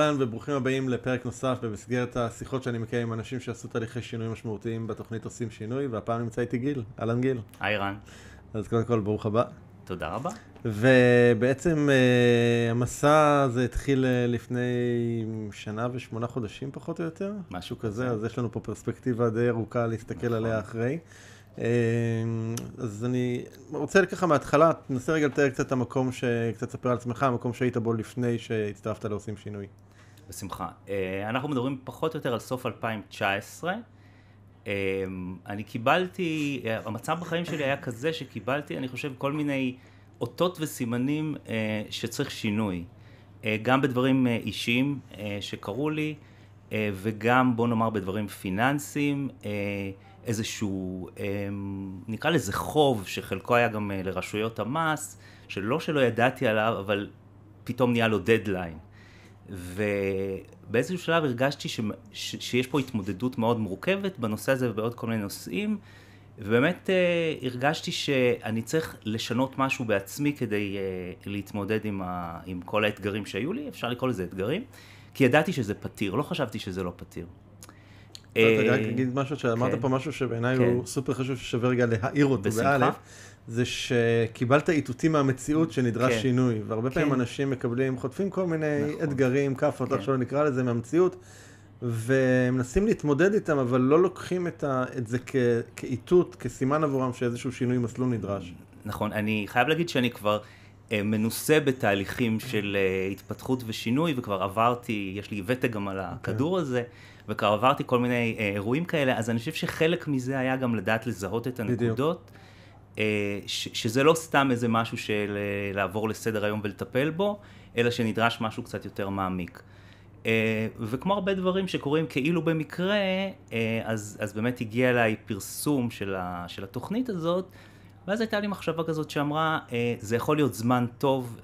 אהלן וברוכים הבאים לפרק נוסף במסגרת השיחות שאני מקיים עם אנשים שעשו תהליכי שינוי משמעותיים בתוכנית עושים שינוי, והפעם נמצא איתי גיל, אהלן גיל. היי רן. אז קודם כל ברוך הבא. תודה רבה. ובעצם uh, המסע הזה התחיל אה, לפני שנה ושמונה חודשים פחות או יותר, משהו כזה, אז יש לנו פה פרספקטיבה די ארוכה להסתכל נכון. עליה אחרי. אה, אז אני רוצה ככה מההתחלה, תנסה רגע לתאר קצת את המקום, ש... קצת תספר על עצמך, המקום שהיית בו לפני שהצטרפת לעושים שינוי. בשמחה. אה, אנחנו מדברים פחות או יותר על סוף 2019. אה, אני קיבלתי, אה, המצב בחיים שלי היה כזה שקיבלתי, אני חושב, כל מיני אותות וסימנים שצריך שינוי. גם בדברים אישיים שקרו לי, וגם, בוא נאמר, בדברים פיננסיים, איזשהו, נקרא לזה חוב, שחלקו היה גם לרשויות המס, שלא שלא ידעתי עליו, אבל פתאום נהיה לו דדליין. ובאיזשהו שלב הרגשתי ש... ש... שיש פה התמודדות מאוד מורכבת בנושא הזה ובעוד כל מיני נושאים, ובאמת uh, הרגשתי שאני צריך לשנות משהו בעצמי כדי uh, להתמודד עם, ה... עם כל האתגרים שהיו לי, אפשר לקרוא לזה אתגרים, כי ידעתי שזה פתיר, לא חשבתי שזה לא פתיר. אתה אה, רק אגיד משהו שאמרת כן. פה משהו שבעיניי כן. הוא סופר חשוב ששווה רגע להעיר אותו באלף. זה שקיבלת איתותים מהמציאות שנדרש כן. שינוי, והרבה פעמים אנשים מקבלים, חוטפים כל מיני נכון. אתגרים, כאפות, איך כן. שלא נקרא לזה, מהמציאות, ומנסים להתמודד איתם, אבל לא לוקחים את, זה כאיתות, כסימן עבורם שאיזשהו שינוי מסלול נדרש. נכון, אני חייב להגיד שאני כבר אה, מנוסה בתהליכים של אה, התפתחות ושינוי, וכבר עברתי, יש לי ותק גם על אוקיי. הכדור okay. הזה. וכבר עברתי כל מיני אה, אירועים כאלה, אז אני חושב שחלק מזה היה גם לדעת לזהות את הנקודות. בדיוק. אה, ש, שזה לא סתם איזה משהו של אה, לעבור לסדר היום ולטפל בו, אלא שנדרש משהו קצת יותר מעמיק. אה, וכמו הרבה דברים שקורים כאילו במקרה, אז, אז באמת הגיע אליי פרסום של, ה, של התוכנית הזאת, ואז הייתה לי מחשבה כזאת שאמרה, זה יכול להיות זמן טוב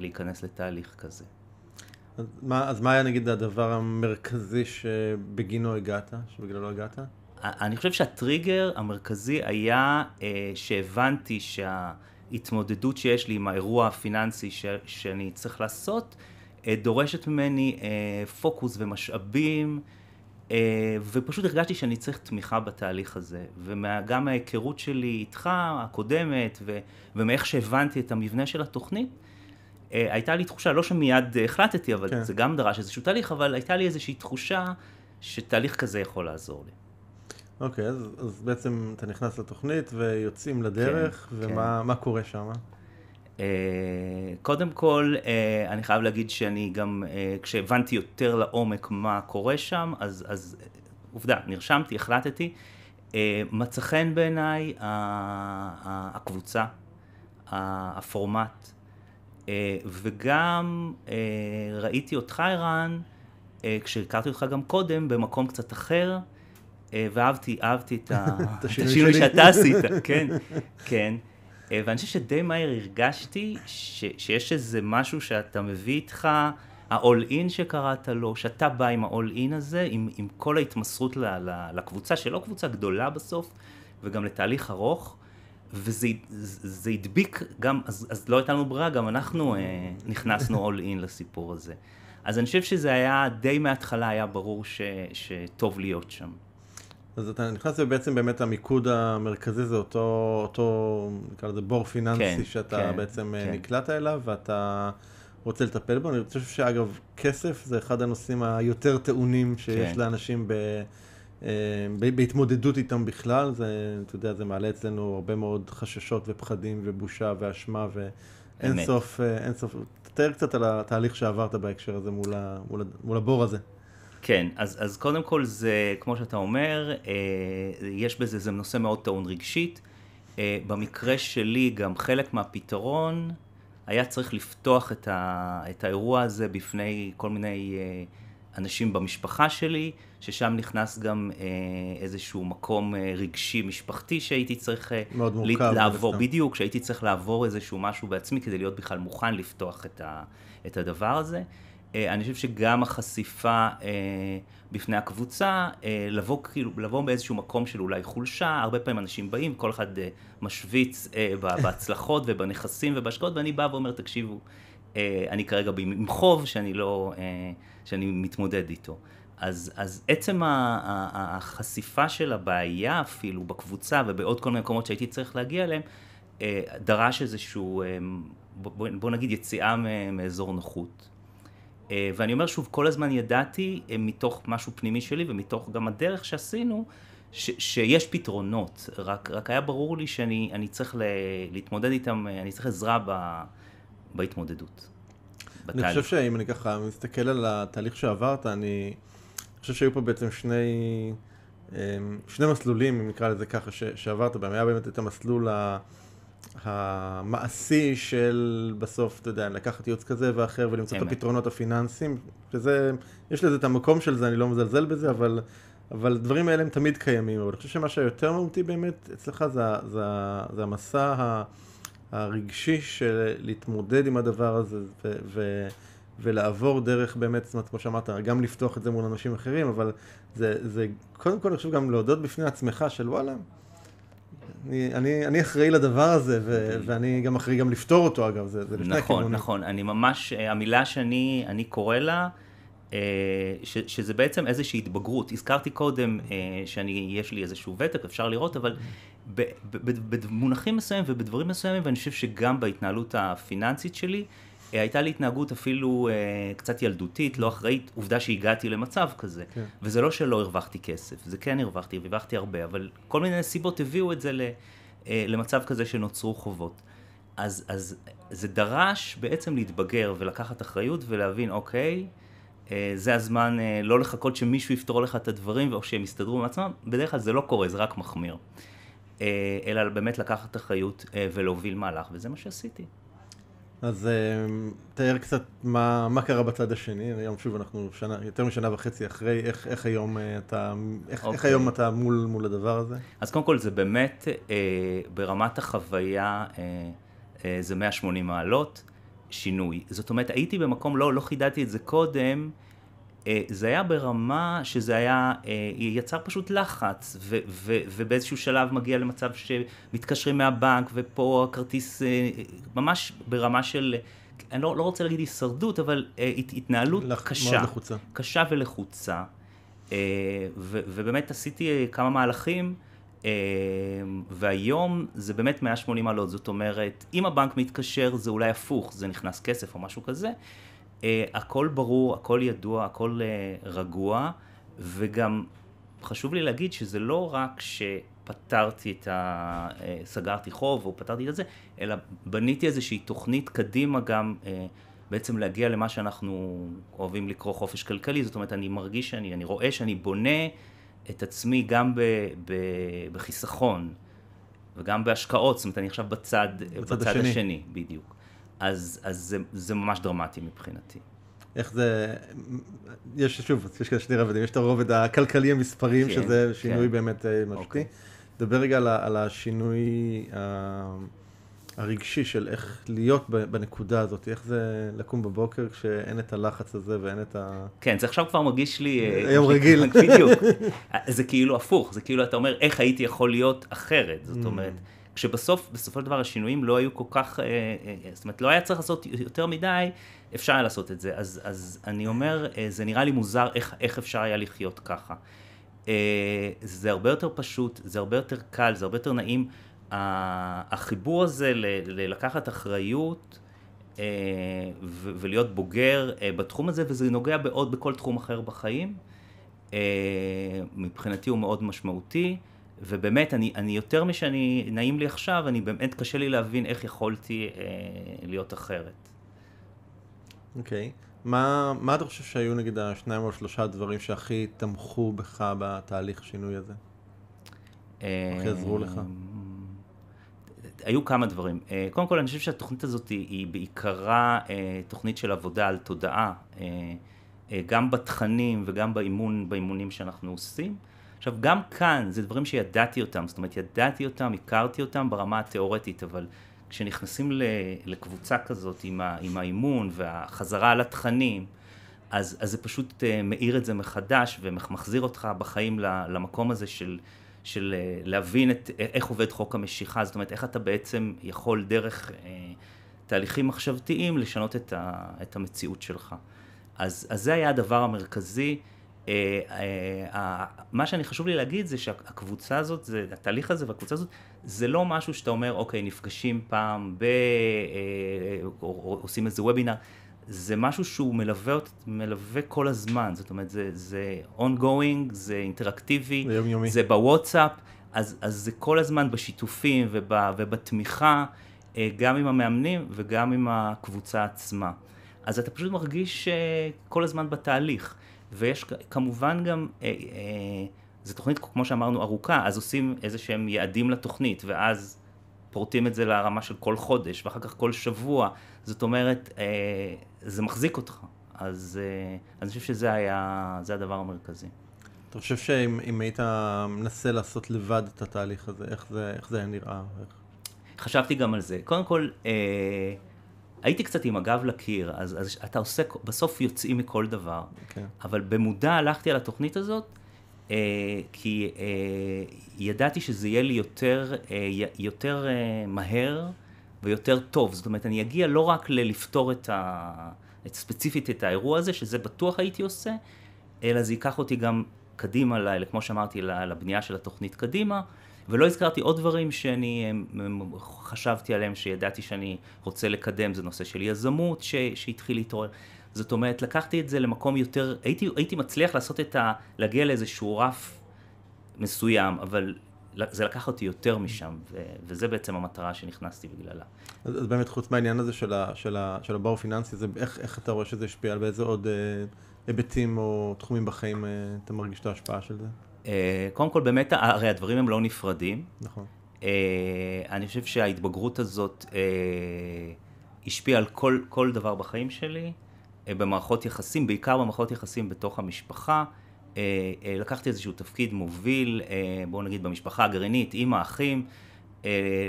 להיכנס לתהליך כזה. אז מה, אז מה היה נגיד הדבר המרכזי שבגינו הגעת, שבגללו הגעת? אני חושב שהטריגר המרכזי היה אה, שהבנתי שההתמודדות שיש לי עם האירוע הפיננסי ש, שאני צריך לעשות, אה, דורשת ממני אה, פוקוס ומשאבים, אה, ופשוט הרגשתי שאני צריך תמיכה בתהליך הזה. וגם ההיכרות שלי איתך, הקודמת, ו, ומאיך שהבנתי את המבנה של התוכנית, אה, הייתה לי תחושה, לא שמיד אה, החלטתי, אבל כן. זה גם דרש איזשהו תהליך, אבל הייתה לי איזושהי תחושה שתהליך כזה יכול לעזור לי. אוקיי, אז, אז בעצם אתה נכנס לתוכנית ויוצאים לדרך, כן, כן. ומה כן. קורה שם? Uh, אה, קודם כל, uh, אני חייב להגיד שאני גם, uh, כשהבנתי יותר לעומק מה קורה שם, אז, אז עובדה, נרשמתי, החלטתי. מצא חן בעיניי הקבוצה, הפורמט, אה, וגם אה, ראיתי אותך, ערן, אה, כשהכרתי אותך גם קודם, במקום קצת אחר, ואהבתי, אהבתי את השינוי שאתה עשית, כן, כן. ואני חושב שדי מהר הרגשתי ש, שיש איזה משהו שאתה מביא איתך, ה-all in שקראת לו, שאתה בא עם ה-all in הזה, עם, עם כל ההתמסרות ל, ל, לקבוצה, שלא קבוצה גדולה בסוף, וגם לתהליך ארוך, וזה הדביק גם, אז, אז לא הייתה לנו ברירה, גם אנחנו אה, נכנסנו all in לסיפור הזה. אז אני חושב שזה היה, די מההתחלה היה ברור ש, שטוב להיות שם. אז אתה נכנס ובעצם באמת המיקוד המרכזי זה אותו, אותו נקרא לזה בור פיננסי כן, שאתה כן, בעצם אה, כן. נקלעת אליו ואתה רוצה לטפל בו. אני חושב שאגב, כסף זה אחד הנושאים היותר טעונים שיש כן. לאנשים ב... אה, בהתמודדות איתם בכלל, זה, אתה יודע, זה מעלה אצלנו הרבה מאוד חששות ופחדים ובושה ואשמה ואין באמת. סוף, אה, אין סוף. תתאר קצת על התהליך שעברת בהקשר הזה מול, ה, מול, מול הבור הזה. כן, אז, אז קודם כל זה, כמו שאתה אומר, אה, יש בזה, זה נושא מאוד טעון רגשית. אה, במקרה שלי גם חלק מהפתרון היה צריך לפתוח את, ה, את האירוע הזה בפני כל מיני... אה, אנשים במשפחה שלי, ששם נכנס גם אה, איזשהו מקום אה, רגשי משפחתי שהייתי צריך אה, מאוד מורכב, לעבור, דווקא. בדיוק, שהייתי צריך לעבור איזשהו משהו בעצמי כדי להיות בכלל מוכן לפתוח את, ה, את הדבר הזה. אה, אני חושב שגם החשיפה אה, בפני הקבוצה, אה, לבוא, כאילו, לבוא באיזשהו מקום של אולי חולשה, הרבה פעמים אנשים באים, כל אחד אה, משוויץ אה, בהצלחות ובנכסים ובהשקעות, ואני בא ואומר, תקשיבו, אה, אני כרגע עם חוב שאני לא, אה, שאני מתמודד איתו. אז, אז עצם החשיפה של הבעיה אפילו בקבוצה ובעוד כל מיני מקומות שהייתי צריך להגיע אליהם, אה, דרש איזשהו, בוא נגיד יציאה מאזור נוחות. ואני אומר שוב, כל הזמן ידעתי מתוך משהו פנימי שלי ומתוך גם הדרך שעשינו, ש, שיש פתרונות, רק, רק היה ברור לי שאני צריך להתמודד איתם, אני צריך עזרה ב, בהתמודדות. בתהליך. אני חושב שאם אני ככה מסתכל על התהליך שעברת, אני חושב שהיו פה בעצם שני, אמ, שני מסלולים, אם נקרא לזה ככה, ש, שעברת בהם. היה באמת את המסלול ה... המעשי של בסוף, אתה יודע, לקחת ייעוץ כזה ואחר ולמצוא את הפתרונות הפיננסיים, שזה, יש לזה את המקום של זה, אני לא מזלזל בזה, אבל, אבל הדברים האלה הם תמיד קיימים, אבל אני חושב שמה שיותר מהותי באמת אצלך זה, זה, זה המסע ה... הרגשי של להתמודד עם הדבר הזה ו- ו- ולעבור דרך באמת, זאת אומרת, כמו שאמרת, גם לפתוח את זה מול אנשים אחרים, אבל זה, זה קודם כל, אני חושב, גם להודות בפני עצמך של וואלה, אני, אני, אני אחראי לדבר הזה, ו- ואני גם אחראי גם לפתור אותו, אגב, זה, זה לפני נכון, כיוון. נכון, נכון, אני ממש, אה, המילה שאני קורא לה, אה, ש, שזה בעצם איזושהי התבגרות. הזכרתי קודם אה, שיש לי איזשהו ותק, אפשר לראות, אבל במונחים מסוימים ובדברים מסוימים, ואני חושב שגם בהתנהלות הפיננסית שלי, אה, הייתה לי התנהגות אפילו אה, קצת ילדותית, לא אחראית, עובדה שהגעתי למצב כזה. כן. וזה לא שלא הרווחתי כסף, זה כן הרווחתי, הרווחתי הרבה, אבל כל מיני סיבות הביאו את זה ל, אה, למצב כזה שנוצרו חובות. אז, אז זה דרש בעצם להתבגר ולקחת אחריות ולהבין, אוקיי, אה, זה הזמן אה, לא לחכות שמישהו יפתור לך את הדברים או שהם יסתדרו מעצמם, בדרך כלל זה לא קורה, זה רק מחמיר. אה, אלא באמת לקחת אחריות ולהוביל מהלך, וזה מה שעשיתי. אז תאר קצת מה, מה קרה בצד השני, היום שוב אנחנו שנה, יותר משנה וחצי אחרי, איך, איך, היום, אתה, איך, okay. איך אוקיי. היום אתה מול, מול הדבר הזה? אז קודם כל זה באמת, אה, ברמת החוויה אה, אה, זה 180 מעלות. שינוי. זאת אומרת, הייתי במקום, לא, לא חידדתי את זה קודם, אה, זה היה ברמה שזה היה, אה, יצר פשוט לחץ, ו, ו, ובאיזשהו שלב מגיע למצב שמתקשרים מהבנק, ופה הכרטיס אה, ממש ברמה של, אני לא, לא רוצה להגיד הישרדות, אבל התנהלות לח, קשה. קשה ולחוצה. ו, ובאמת עשיתי כמה מהלכים. אמ, והיום זה באמת 180 מעלות, זאת אומרת, אם הבנק מתקשר זה אולי הפוך, זה נכנס כסף או משהו כזה, אה, הכל ברור, הכל ידוע, הכל אה, רגוע, וגם חשוב לי להגיד שזה לא רק ש... פתרתי את ה... אה, סגרתי חוב או פתרתי את זה, אלא בניתי איזושהי תוכנית קדימה גם בעצם להגיע למה שאנחנו אוהבים לקרוא חופש כלכלי, זאת אומרת אני מרגיש שאני, אני רואה שאני בונה את עצמי גם ב, ב, בחיסכון וגם בהשקעות, זאת אומרת, אני עכשיו בצד, בצד, בצד השני. השני, בדיוק. אז, אז זה, זה ממש דרמטי מבחינתי. איך זה, יש שוב, יש כאן שני רבדים, יש את הרובד הכלכלי המספרים, כן, שזה שינוי כן. באמת אה, משמעותי. אוקיי. דבר רגע על, על השינוי אה, הרגשי של איך להיות בנקודה הזאת, איך זה לקום בבוקר כשאין את הלחץ הזה ואין את ה... כן, זה עכשיו כבר מרגיש לי... היום אה, רגיל. בדיוק. זה כאילו הפוך, זה כאילו אתה אומר, איך הייתי יכול להיות אחרת? זאת mm. אומרת, כשבסוף, בסופו של דבר השינויים לא היו כל כך, אה, אה, זאת אומרת, לא היה צריך לעשות יותר מדי, אפשר היה לעשות את זה. אז, אז אני אומר, זה נראה לי מוזר איך, איך אפשר היה לחיות ככה. זה הרבה יותר פשוט, זה הרבה יותר קל, זה הרבה יותר נעים. החיבור הזה ללקחת אחריות אה, ולהיות בוגר אה, בתחום הזה, וזה נוגע בעוד בכל תחום אחר בחיים, אה, מבחינתי הוא מאוד משמעותי. ובאמת, אני, אני יותר משאני, נעים לי עכשיו, אני באמת, קשה לי להבין איך יכולתי להיות אחרת. אוקיי. Okay. מה, מה אתה חושב שהיו נגיד השניים או שלושה הדברים שהכי תמכו בך בתהליך שינוי הזה? הכי עזרו לך? היו כמה דברים. אה, קודם כל, אני חושב שהתוכנית הזאת היא בעיקרה אה, תוכנית של עבודה על תודעה, אה, גם בתכנים וגם באימון, באימונים שאנחנו עושים. עכשיו, גם כאן, זה דברים שידעתי אותם, זאת אומרת, ידעתי אותם, הכרתי אותם ברמה התיאורטית, אבל כשנכנסים לקבוצה כזאת עם, האימון והחזרה על התכנים, אז, אז זה פשוט מאיר את זה מחדש ומחזיר אותך בחיים למקום הזה של... של אה, להבין את, אה, איך עובד חוק המשיכה, זאת אומרת, איך אתה בעצם יכול דרך אה, תהליכים מחשבתיים לשנות את, ה, את המציאות שלך. אז, אז זה היה הדבר המרכזי. אה, אה, מה שאני חשוב לי להגיד זה שהקבוצה הזאת, זה, התהליך הזה והקבוצה הזאת, זה לא משהו שאתה אומר, אוקיי, נפגשים פעם ב... אה, אה או, או, עושים איזה וובינר. זה משהו שהוא מלווה, מלווה כל הזמן, זאת אומרת, זה, זה ongoing, זה אינטראקטיבי, זה יומיומי, זה בוואטסאפ, אז, אז זה כל הזמן בשיתופים וב, ובתמיכה, אה, גם עם המאמנים וגם עם הקבוצה עצמה. אז אתה פשוט מרגיש אה, כל הזמן בתהליך, ויש כמובן גם... אה, זו תוכנית, כמו שאמרנו, ארוכה, אז עושים איזה שהם יעדים לתוכנית, ואז פורטים את זה לרמה של כל חודש, ואחר כך כל שבוע. זאת אומרת, אה, זה מחזיק אותך. אז אה, אני חושב שזה היה, זה הדבר המרכזי. אתה חושב שאם היית מנסה לעשות לבד את התהליך הזה, איך זה, איך זה היה נראה? איך... חשבתי גם על זה. קודם כל, אה, הייתי קצת עם הגב לקיר, אז, אז אתה עושה, בסוף יוצאים מכל דבר, okay. כן. אבל במודע הלכתי על התוכנית הזאת, אה, כי אה, ידעתי שזה יהיה לי יותר, אה, יותר אה, מהר ויותר טוב. זאת אומרת, אני אגיע לא רק ללפתור את ה... את ספציפית את האירוע הזה, שזה בטוח הייתי עושה, אלא זה ייקח אותי גם קדימה, ל, כמו שאמרתי, לבנייה של התוכנית קדימה. ולא הזכרתי עוד דברים שאני אה, חשבתי עליהם, שידעתי שאני רוצה לקדם, זה נושא של יזמות ש, שהתחיל להתעורר. זאת אומרת, לקחתי את זה למקום יותר, הייתי, הייתי מצליח לעשות את ה... להגיע לאיזשהו רף מסוים, אבל זה לקח אותי יותר משם, ו- וזה בעצם המטרה שנכנסתי בגללה. אז, אז באמת, חוץ מהעניין הזה של, ה- של, ה- של הבר פיננסי, זה, איך, איך אתה רואה שזה השפיע על באיזה עוד אה, היבטים או תחומים בחיים אה, אתה מרגיש את ההשפעה של זה? אה, קודם כל, באמת, הרי הדברים הם לא נפרדים. נכון. אה, אני חושב שההתבגרות הזאת אה, השפיעה על כל, כל דבר בחיים שלי. אה, במערכות יחסים, בעיקר במערכות יחסים בתוך המשפחה. אה, אה, לקחתי איזשהו תפקיד מוביל, בואו נגיד במשפחה הגרעינית, עם האחים,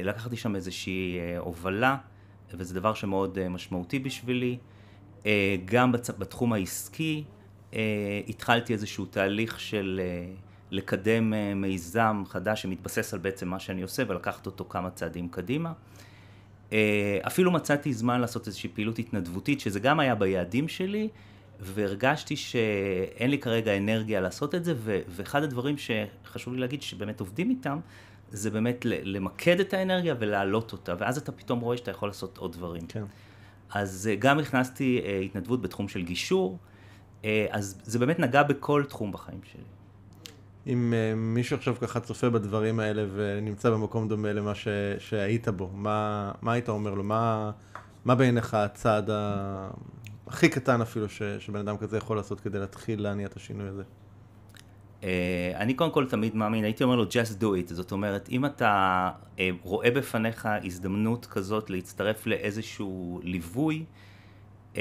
לקחתי שם איזושהי הובלה, וזה דבר שמאוד משמעותי בשבילי. גם בתחום העסקי, התחלתי איזשהו תהליך של לקדם מיזם חדש שמתבסס על בעצם מה שאני עושה ולקחת אותו כמה צעדים קדימה. אה, אפילו מצאתי זמן לעשות איזושהי פעילות התנדבותית, שזה גם היה ביעדים שלי, והרגשתי שאין לי כרגע אנרגיה לעשות את זה, ו- ואחד הדברים שחשוב לי להגיד, שבאמת עובדים איתם, זה באמת למקד את האנרגיה ולהעלות אותה, ואז אתה פתאום רואה שאתה יכול לעשות עוד דברים. כן. אז אה, גם הכנסתי אה, התנדבות בתחום של גישור, אז זה באמת נגע בכל תחום בחיים שלי. אם אה, מישהו עכשיו ככה צופה בדברים האלה ונמצא במקום דומה למה ש, שהיית בו, מה, מה היית אומר לו? מה, מה בעיניך הצעד ה... הכי קטן אפילו ש, שבן אדם כזה יכול לעשות כדי להתחיל להניע את השינוי הזה? Uh, אני קודם כל תמיד מאמין, הייתי אומר לו just do it, זאת אומרת, אם אתה uh, רואה בפניך הזדמנות כזאת להצטרף לאיזשהו ליווי, uh,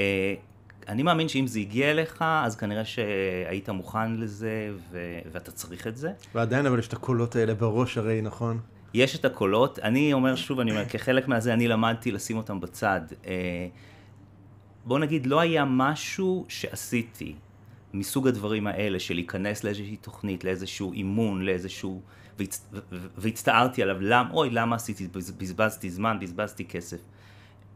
אני מאמין שאם זה הגיע אליך, אז כנראה שהיית מוכן לזה, ו- ואתה צריך את זה. ועדיין אבל יש את הקולות האלה בראש הרי, נכון? יש את הקולות. אני אומר שוב, אני אומר, כחלק מהזה אני למדתי לשים אותם בצד. אה, בוא נגיד, לא היה משהו שעשיתי מסוג הדברים האלה, של להיכנס לאיזושהי תוכנית, לאיזשהו אימון, לאיזשהו... והצ... והצטערתי עליו, למה, אוי, למה עשיתי, בזבזתי זמן, בזבזתי כסף.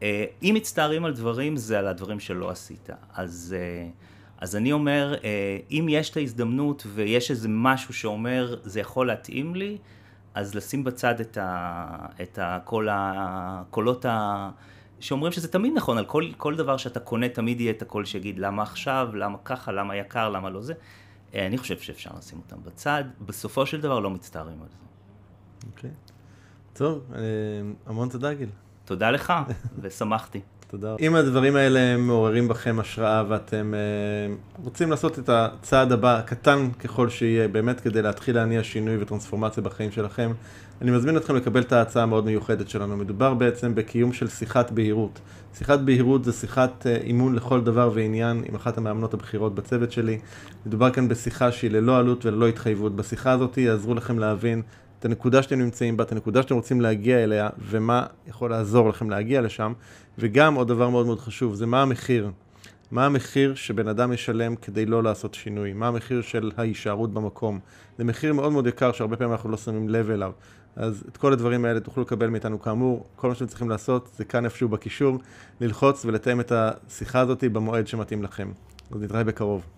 אה, אם מצטערים על דברים, זה על הדברים שלא עשית. אז, אה, אז אני אומר, אה, אם יש את ההזדמנות ויש איזה משהו שאומר, זה יכול להתאים לי, אז לשים בצד את, ה, את ה, כל הקולות ה... שאומרים שזה תמיד נכון, על כל, כל דבר שאתה קונה תמיד יהיה את הקול שיגיד למה עכשיו, למה ככה, למה יקר, למה לא זה. אני חושב שאפשר לשים אותם בצד, בסופו של דבר לא מצטערים על זה. אוקיי. Okay. טוב, המון תודה גיל. תודה לך, ושמחתי. תודה. אם הדברים האלה מעוררים בכם השראה ואתם uh, רוצים לעשות את הצעד הבא, קטן ככל שיהיה, באמת כדי להתחיל להניע שינוי וטרנספורמציה בחיים שלכם, אני מזמין אתכם לקבל את ההצעה המאוד מיוחדת שלנו. מדובר בעצם בקיום של שיחת בהירות. שיחת בהירות זה שיחת uh, אימון לכל דבר ועניין עם אחת המאמנות הבכירות בצוות שלי. מדובר כאן בשיחה שהיא ללא עלות וללא התחייבות. בשיחה הזאת יעזרו לכם להבין את הנקודה שאתם נמצאים בה, את הנקודה שאתם רוצים להגיע אליה, ומה יכול לעזור לכם להגיע לשם. וגם עוד דבר מאוד מאוד חשוב, זה מה המחיר. מה המחיר שבן אדם ישלם כדי לא לעשות שינוי? מה המחיר של ההישארות במקום? זה מחיר מאוד מאוד יקר שהרבה פעמים אנחנו לא שמים לב אליו. אז את כל הדברים האלה תוכלו לקבל מאיתנו כאמור, כל מה שאתם צריכים לעשות זה כאן איפשהו בקישור, ללחוץ ולתאם את השיחה הזאת במועד שמתאים לכם. אז נתראה בקרוב.